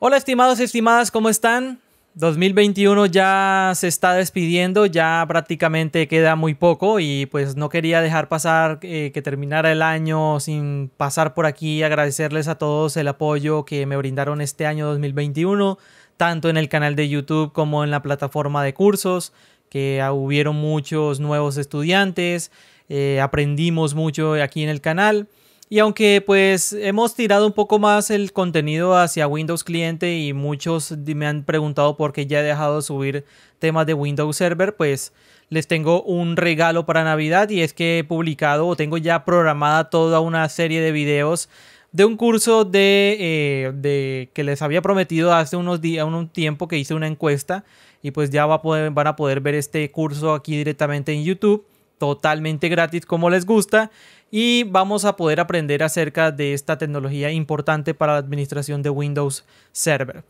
Hola estimados y estimadas, ¿cómo están? 2021 ya se está despidiendo, ya prácticamente queda muy poco y pues no quería dejar pasar eh, que terminara el año sin pasar por aquí y agradecerles a todos el apoyo que me brindaron este año 2021, tanto en el canal de YouTube como en la plataforma de cursos, que hubieron muchos nuevos estudiantes, eh, aprendimos mucho aquí en el canal. Y aunque pues hemos tirado un poco más el contenido hacia Windows cliente y muchos me han preguntado por qué ya he dejado de subir temas de Windows Server, pues les tengo un regalo para Navidad y es que he publicado o tengo ya programada toda una serie de videos de un curso de, eh, que les había prometido hace unos días, un tiempo que hice una encuesta y pues ya van a poder ver este curso aquí directamente en YouTube totalmente gratis como les gusta y vamos a poder aprender acerca de esta tecnología importante para la administración de Windows Server.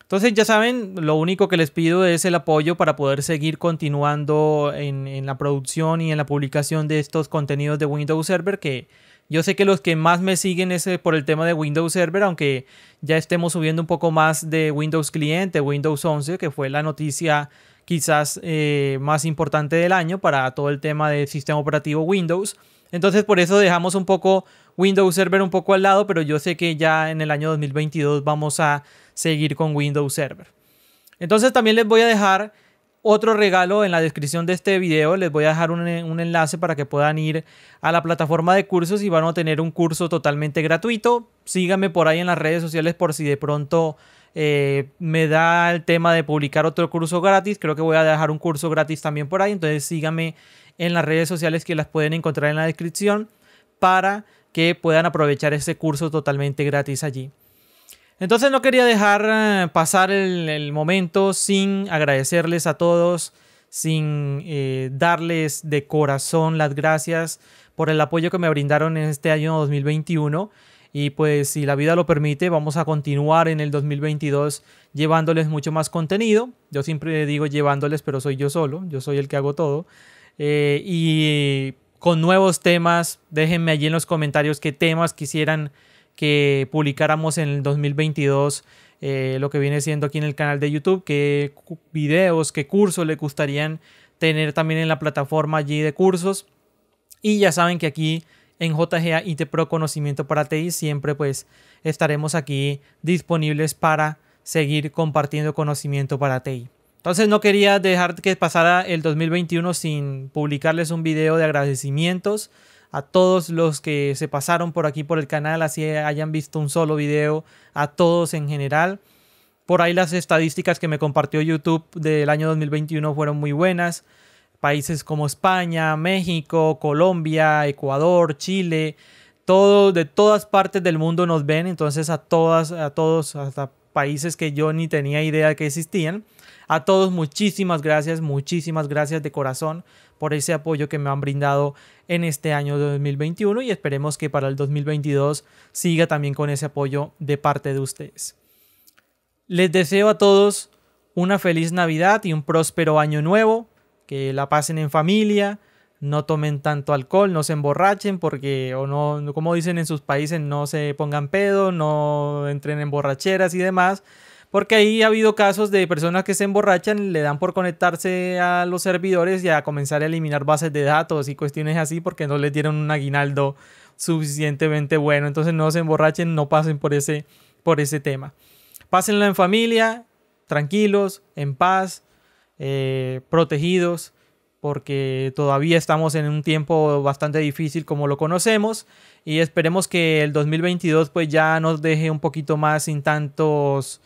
Entonces ya saben, lo único que les pido es el apoyo para poder seguir continuando en, la producción y en la publicación de estos contenidos de Windows Server que yo sé que los que más me siguen es eh, por el tema de Windows Server, aunque ya estemos subiendo un poco más de Windows Cliente, Windows 11, que fue la noticia quizás eh, más importante del año para todo el tema del sistema operativo Windows. Entonces por eso dejamos un poco Windows Server un poco al lado, pero yo sé que ya en el año 2022 vamos a seguir con Windows Server. Entonces también les voy a dejar otro regalo en la descripción de este video les voy a dejar eh, un, enlace para que puedan ir a la plataforma de cursos y van a tener un curso totalmente gratuito. Síganme por ahí en las redes sociales por si de pronto eh, me da el tema de publicar otro curso gratis. Creo que voy a dejar un curso gratis también por ahí. Entonces síganme en las redes sociales que las pueden encontrar en la descripción para que puedan aprovechar este curso totalmente gratis allí. Entonces no quería dejar eh, pasar el, momento sin agradecerles a todos, sin eh, darles de corazón las gracias por el apoyo que me brindaron en este año 2021. Y pues si la vida lo permite, vamos a continuar en el 2022 llevándoles mucho más contenido. Yo siempre digo llevándoles, pero soy yo solo, yo soy el que hago todo. Eh, y con nuevos temas, déjenme allí en los comentarios qué temas quisieran que publicáramos en el 2022 eh, lo que viene siendo aquí en el canal de YouTube, qué videos, qué cursos le gustarían tener también en la plataforma allí de cursos. Y ya saben que aquí en JGA IT Pro Conocimiento para TI siempre pues estaremos aquí disponibles para seguir compartiendo conocimiento para TI. Entonces no quería dejar que pasara el 2021 sin publicarles un video de agradecimientos a todos los que se pasaron por aquí por el canal, así hayan visto un solo video, a todos en general. Por ahí las estadísticas que me compartió YouTube del año 2021 fueron muy buenas. Países como España, México, Colombia, Ecuador, Chile, todo, de todas partes del mundo nos ven, entonces a todas, a todos, hasta países que yo ni tenía idea que existían. A todos muchísimas gracias, muchísimas gracias de corazón por ese apoyo que me han brindado en este año 2021 y esperemos que para el 2022 siga también con ese apoyo de parte de ustedes. Les deseo a todos una feliz Navidad y un próspero año nuevo, que la pasen en familia, no tomen tanto alcohol, no se emborrachen porque, o no, como dicen en sus países, no se pongan pedo, no entren en borracheras y demás. Porque ahí ha habido casos de personas que se emborrachan, le dan por conectarse a los servidores y a comenzar a eliminar bases de datos y cuestiones así porque no les dieron un aguinaldo suficientemente bueno. Entonces no se emborrachen, no pasen por ese, por ese tema. Pásenlo en familia, tranquilos, en paz, eh, protegidos porque todavía estamos en un tiempo bastante difícil como lo conocemos y esperemos que el 2022 pues ya nos deje un poquito más sin tantos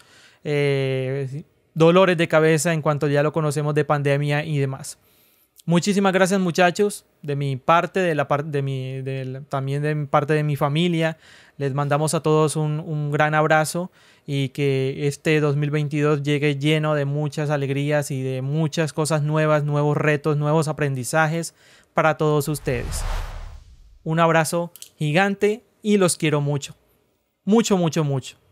eh, dolores de cabeza en cuanto ya lo conocemos de pandemia y demás. Muchísimas gracias muchachos, de mi parte, de la parte de mi, también de mi parte de mi familia. Les mandamos a todos un, un, gran abrazo y que este 2022 llegue lleno de muchas alegrías y de muchas cosas nuevas, nuevos retos, nuevos aprendizajes para todos ustedes. Un abrazo gigante y los quiero mucho. Mucho, mucho, mucho.